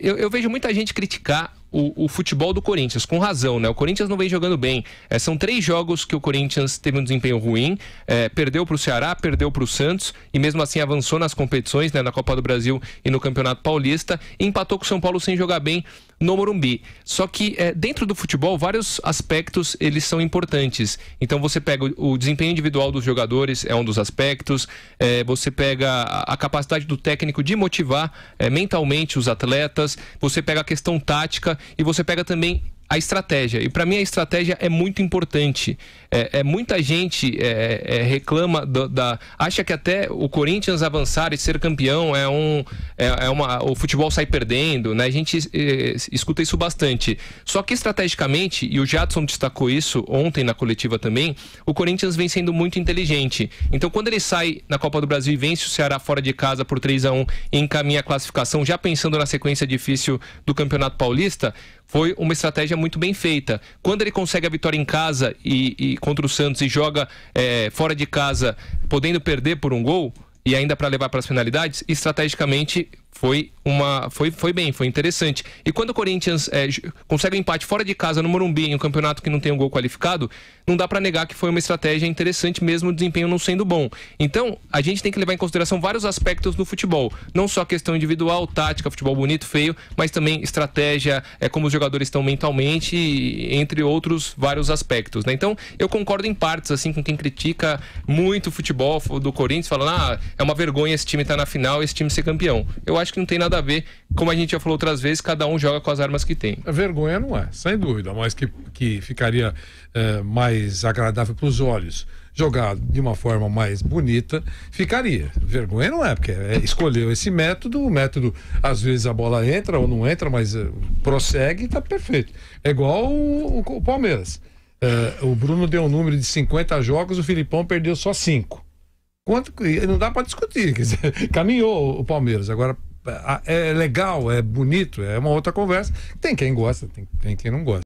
eu, eu vejo muita gente criticar o, o, futebol do Corinthians, com razão, né? O Corinthians não vem jogando bem. É, são três jogos que o Corinthians teve um desempenho ruim, é, perdeu para o Ceará, perdeu para o Santos e mesmo assim avançou nas competições, né? Na Copa do Brasil e no Campeonato Paulista, e empatou com o São Paulo sem jogar bem no Morumbi. Só que é, dentro do futebol, vários aspectos eles são importantes. Então você pega o, desempenho individual dos jogadores, é um dos aspectos. É, você pega a, a, capacidade do técnico de motivar é, mentalmente os atletas. Você pega a questão tática e você pega também a estratégia. E para mim a estratégia é muito importante. É, é muita gente é, é, reclama do, da, acha que até o Corinthians avançar e ser campeão é um é, é uma o futebol sai perdendo, né? A gente é, escuta isso bastante. Só que estrategicamente e o Jadson destacou isso ontem na coletiva também, o Corinthians vem sendo muito inteligente. Então quando ele sai na Copa do Brasil e vence o Ceará fora de casa por 3 a 1 e encaminha a classificação já pensando na sequência difícil do Campeonato Paulista, foi uma estratégia muito bem feita. Quando ele consegue a vitória em casa e, e contra o Santos e joga é, fora de casa, podendo perder por um gol e ainda para levar para as finalidades, estrategicamente foi uma foi, foi bem, foi interessante. E quando o Corinthians é, consegue um empate fora de casa no Morumbi em um campeonato que não tem um gol qualificado, não dá para negar que foi uma estratégia interessante mesmo o desempenho não sendo bom. Então, a gente tem que levar em consideração vários aspectos do futebol, não só a questão individual, tática, futebol bonito, feio, mas também estratégia, é como os jogadores estão mentalmente, entre outros vários aspectos, né? Então, eu concordo em partes assim com quem critica muito o futebol do Corinthians, falando: "Ah, é uma vergonha esse time estar tá na final, esse time ser campeão". Eu acho que não tem nada a ver. Como a gente já falou outras vezes, cada um joga com as armas que tem. A vergonha não é, sem dúvida, mas que, que ficaria é, mais agradável para os olhos jogar de uma forma mais bonita, ficaria. Vergonha não é, porque é, escolheu esse método, o método, às vezes a bola entra ou não entra, mas eh, prossegue e está perfeito. É igual o, o, o Palmeiras. o Bruno deu um número de 50 jogos, o Filipão perdeu só 5. Quanto, não dá para discutir, quer dizer, caminhou o Palmeiras. Agora é, é legal, é bonito, é uma outra conversa. Tem quem gosta, tem, tem quem não gosta.